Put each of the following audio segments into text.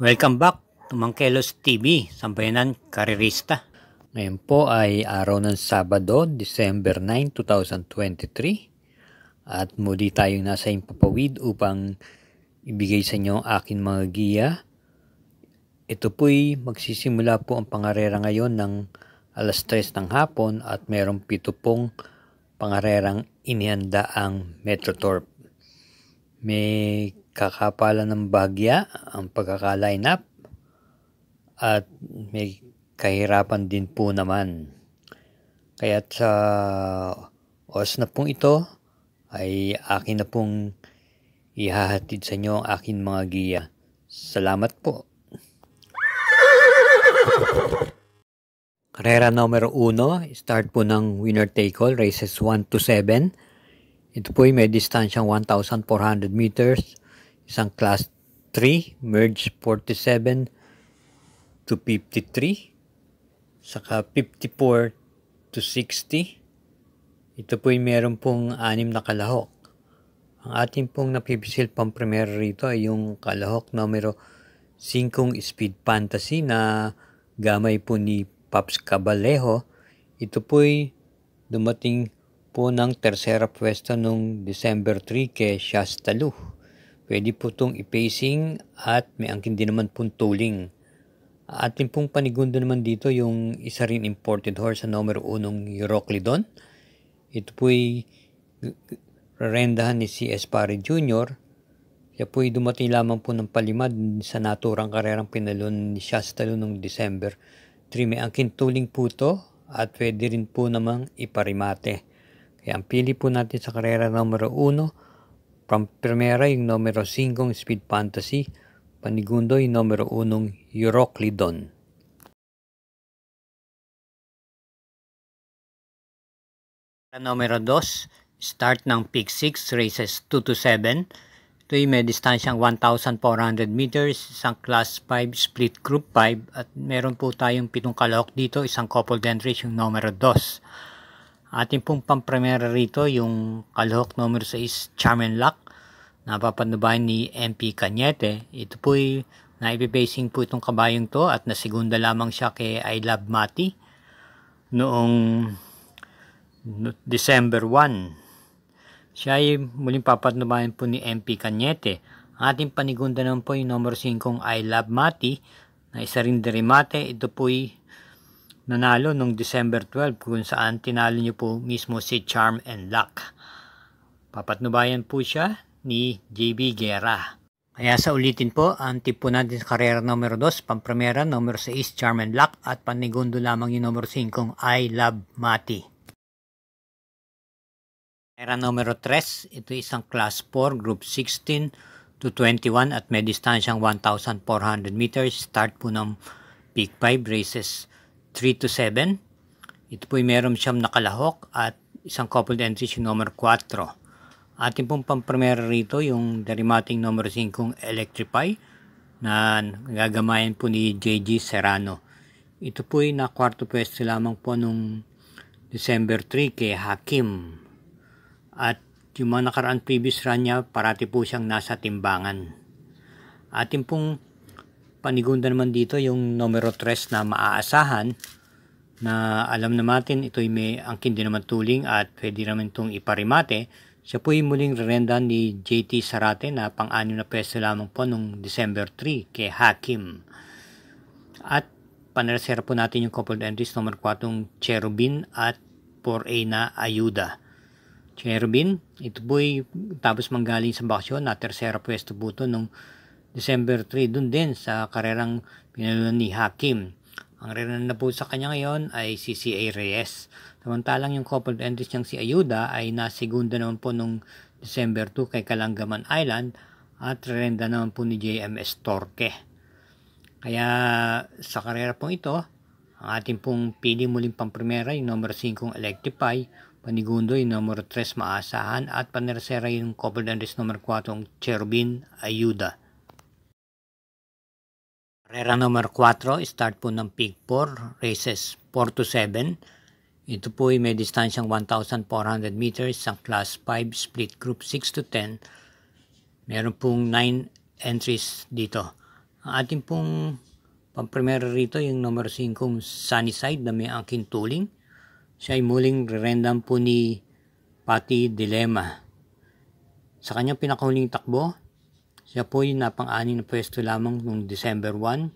Welcome back to Mangkelos TV, Sambayanan Karerista. Ngayon po ay araw ng Sabado, December 9, 2023. At muli tayong nasa impapawid upang ibigay sa inyo ang akin mga giya. Ito po'y magsisimula po ang pangarera ngayon ng alas 3 ng hapon at mayroong pito pong pangarerang inihanda ang Metrotorp. May Kakapala ng bahagya ang pagkakaline up, at may kahirapan din po naman. Kaya sa oras na pong ito ay akin na pong ihahatid sa inyo ang akin mga giya. Salamat po. Karera numero 1, start po ng winner take all, races 1 to 7. Ito po ay may distansyang 1,400 meters isang class 3 merge 47 to 53 saka 54 to 60 ito po ay meron pong anim na kalahok ang ating pong napipisil pang primero rito ay yung kalahok numero 5 speed fantasy na gamay po ni Pops Cabalejo ito po ay dumating po ng tersera pwesto noong December 3 kay Shastalu. Pwede po itong i-pacing at may angkin din naman pong tolling. Atin pong panigundo naman dito yung isa rin imported horse sa numero unong Euroclidon. Ito po'y rarendahan ni C.S. Pare Jr. Siya po'y dumating lamang po ng palimad sa naturang karerang pinalon ni Shastalo noong December. 3 may angkin tuling po ito at pwede rin po namang iparimate. Kaya ang pili po natin sa karera numero 1 From Primera yung numero 5 Speed Fantasy, Panigundo yung numero 1 Euroclidon. Numero 2, start ng Peak 6 races 2 to 7. Ito ay may distansyang 1,400 meters, isang class 5 split group 5 at meron po tayong pitong kalahok dito, isang coupled entries yung numero 2. Ating pong pampremera rito yung kalhok numero 6 Charmin Lock na papanubayan ni MP Cañete. Ito po po'y naipipacing po itong kabayong to at nasigunda lamang siya kay I Love Mati noong December 1. Siya ay muling papanubayan po ni MP Cañete. Ating panigunda naman po yung numero 5 I Love Mati na isa rin derimate. Ito po po'y nanalo nung December 12 kung saan tinalo niyo po mismo si Charm and Luck. Papatnubayan po siya ni JB Guerra. Kaya sa ulitin po, ang tip po natin sa karera numero 2, pampremera numero 6, Charm and Luck at panigundo lamang yung numero 5, I Love Mati. Karera numero 3, ito isang class 4, group 16 to 21 at may distansyang 1,400 meters. Start po ng peak 5 races. 3 to 7. Ito po ay meron siyang nakalahok at isang coupled entry si number 4. Atin pong pamprimera rito yung derimating number 5 Electrify na gagamayan po ni JG Serrano. Ito po ay na kwarto pwesto lamang po nung December 3 kay Hakim. At yung mga nakaraan previous run niya, parati po siyang nasa timbangan. Atin pong panigunda naman dito yung numero 3 na maaasahan na alam na natin ito'y may angkin din naman tuling at pwede naman itong iparimate. Siya po'y muling rerendahan ni JT Sarate na pang-anyo na peso lamang po noong December 3 kay Hakim. At panalasera po natin yung coupled entries number 4 Cherubin at 4A na Ayuda. Cherubin, ito po'y tapos manggaling sa baksyon na tercera pwesto po ito nung December 3, dun din sa karerang pinalunan ni Hakim. Ang renan na po sa kanya ngayon ay si C.A. Reyes. Samantalang yung coupled entries niyang si Ayuda ay nasegunda naman po nung December 2 kay Kalangaman Island at rerenda naman po ni JMS Torque. Kaya sa karera pong ito, ang ating pong pili muling pamprimera yung number 5 Electrify, panigundo yung number 3 Maasahan at paneresera yung coupled entries number 4 Cherubin Ayuda. Carrera number 4, start po ng peak 4, races 4 to 7. Ito po ay may distansyang 1,400 meters sa class 5 split group 6 to 10. Meron pong 9 entries dito. Ang ating pong pamprimera rito yung number 5 Sunnyside na may aking tuling. Siya ay muling rendam po ni Patty Dilema. Sa kanyang pinakahuling takbo, siya po yung napang-ani na pwesto lamang noong December 1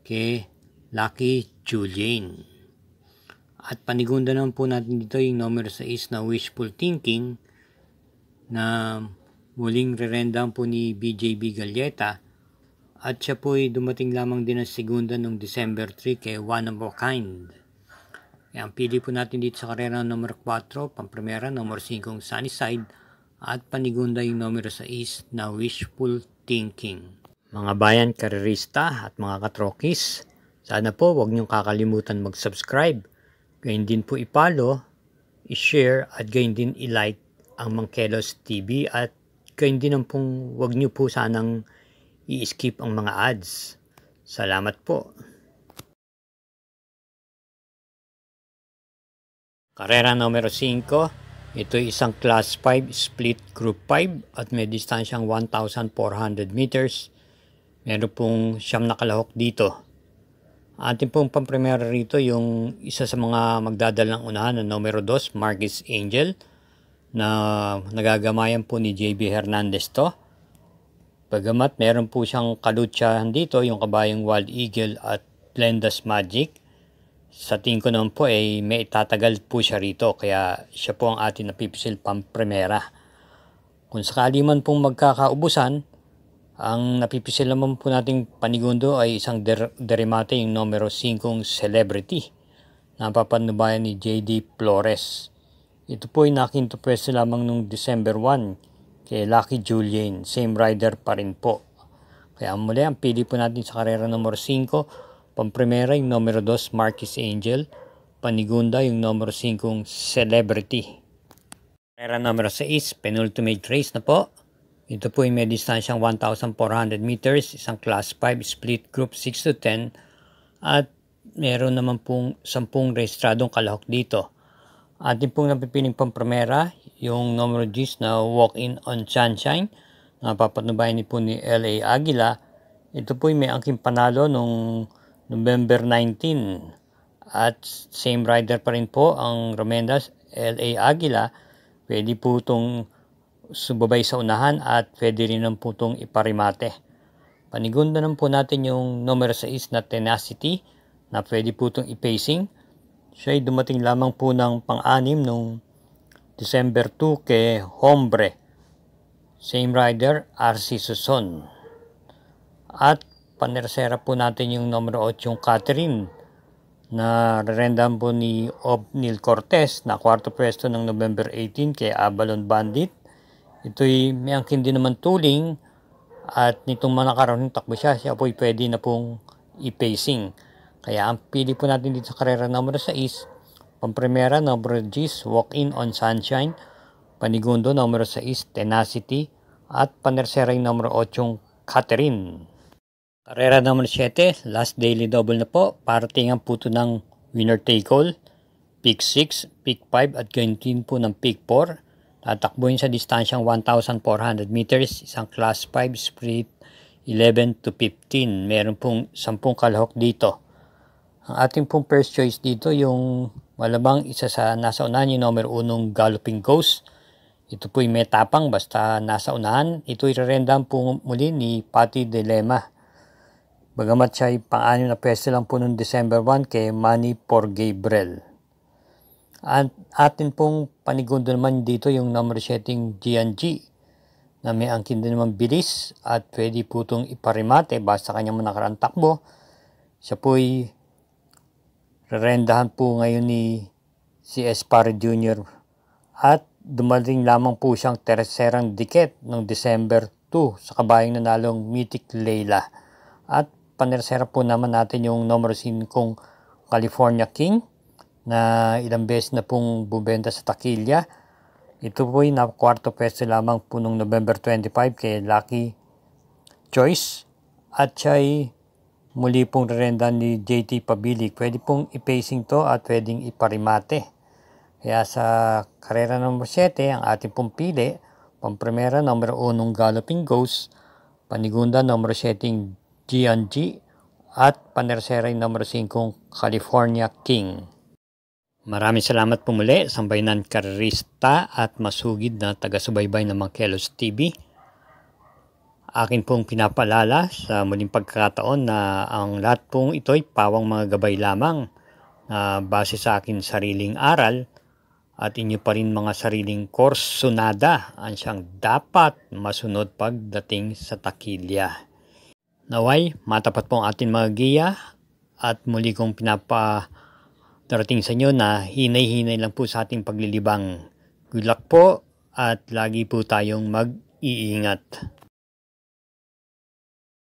kay Lucky Julian. At panigunda naman po natin dito yung numero 6 na Wishful Thinking na muling rerendahan po ni BJB Galleta at siya po ay dumating lamang din ang segunda noong December 3 kay One of a Kind. Kaya ang pili po natin dito sa karera numero 4, pang primera, numero 5 Sunnyside at panigunda yung numero 6 na wishful thinking. Mga bayan karerista at mga katrokis, sana po huwag niyong kakalimutan mag-subscribe. Gayun din po ipalo, i-share at gayun din i-like ang Mangkelos TV at gayun din ang pong huwag niyo po sanang i-skip ang mga ads. Salamat po. Karera numero 5, ito ay isang class 5 split group 5 at may distansyang 1,400 meters. Meron pong siyam nakalahok dito. Atin pong pamprimera rito yung isa sa mga magdadalang unahan na numero 2, Marcus Angel, na nagagamayan po ni JB Hernandez to. Pagamat meron po siyang kalutsahan dito, yung kabayang Wild Eagle at Lenda's Magic. Sa tingin ko naman po ay eh, may itatagal po siya rito kaya siya po ang atin napipisil pampremera. Kung sakali man pong magkakaubusan, ang napipisil naman po nating panigundo ay isang der- derimate yung numero 5 celebrity na papanubayan ni JD Flores. Ito po ay nakinto pwesto lamang nung December 1 kay Lucky Julian, same rider pa rin po. Kaya muli ang pili po natin sa karera numero 5 Pamprimera yung numero 2, Marquis Angel. Panigunda yung numero 5, Celebrity. Pera numero 6, penultimate race na po. Ito po yung may distansyang 1,400 meters, isang class 5 split group 6 to 10 at meron naman pong 10 rehistradong kalahok dito. Atin pong napipiling pamprimera yung numero 10 na walk-in on sunshine na papatnubayan ni po ni L.A. Aguila. Ito po yung may angking panalo nung November 19. At same rider pa rin po ang Romendas LA Aguila. Pwede po itong subabay sa unahan at pwede rin po itong iparimate. Panigunda naman po natin yung numero 6 na tenacity na pwede po itong ipacing. Siya ay dumating lamang po ng pang-anim nung December 2 kay Hombre. Same rider, RC Suson. At panersera po natin yung numero 8 yung Catherine na rendahan po ni Obnil Cortez na kwarto pwesto ng November 18 kay Avalon Bandit. Ito'y may angkin din naman tuling at nitong manakaroon ng takbo siya, siya po'y pwede na pong i-pacing. Kaya ang pili po natin dito sa karera numero 6, pampremera numero G's, Walk-in on Sunshine, panigundo numero 6, Tenacity, at panersera yung numero 8, yung Catherine. Karera naman 7, last daily double na po. Parating ang puto ng winner take all. Pick 6, pick 5 at ganyan po ng pick 4. Tatakbuhin sa distansyang 1,400 meters, isang class 5 sprint 11 to 15. Meron pong 10 kalahok dito. Ang ating pong first choice dito yung malamang isa sa nasa unahan yung number 1 ng Galloping Ghost. Ito po'y may tapang basta nasa unahan. Ito'y rerendam po muli ni Patty Dilema Bagamat siya ay pang-anim na pwesto lang po noong December 1 kay Manny for Gabriel. At atin pong panigundo naman dito yung number setting GNG na may angkin din naman bilis at pwede po itong iparimate basta kanyang manakarang takbo. Siya po'y rerendahan po ngayon ni si Espar Jr. At dumating lamang po siyang terserang diket noong December 2 sa kabayang nanalong Mythic Leila. At panersera po naman natin yung number 5 kong California King na ilang beses na pong bumenta sa takilya. Ito po ay na kwarto pwesto lamang po noong November 25 kay Lucky Choice at siya ay muli pong rerenda ni JT Pabili. Pwede pong ipacing to at pwedeng iparimate. Kaya sa karera number 7, ang ating pong pili, pamprimera number 1 ng Galloping Ghost, panigunda number 7 G&G at Panersera number 5 California King. Maraming salamat po muli sa bayanan karerista at masugid na taga-subaybay ng Mangkelos TV. Akin pong pinapalala sa muling pagkakataon na ang lahat pong ito ay pawang mga gabay lamang na base sa akin sariling aral at inyo pa rin mga sariling kursunada ang siyang dapat masunod pagdating sa takilya. Naway, matapat po ang ating mga giya at muli kong pinapa darating sa inyo na hinay-hinay lang po sa ating paglilibang. Good luck po at lagi po tayong mag-iingat.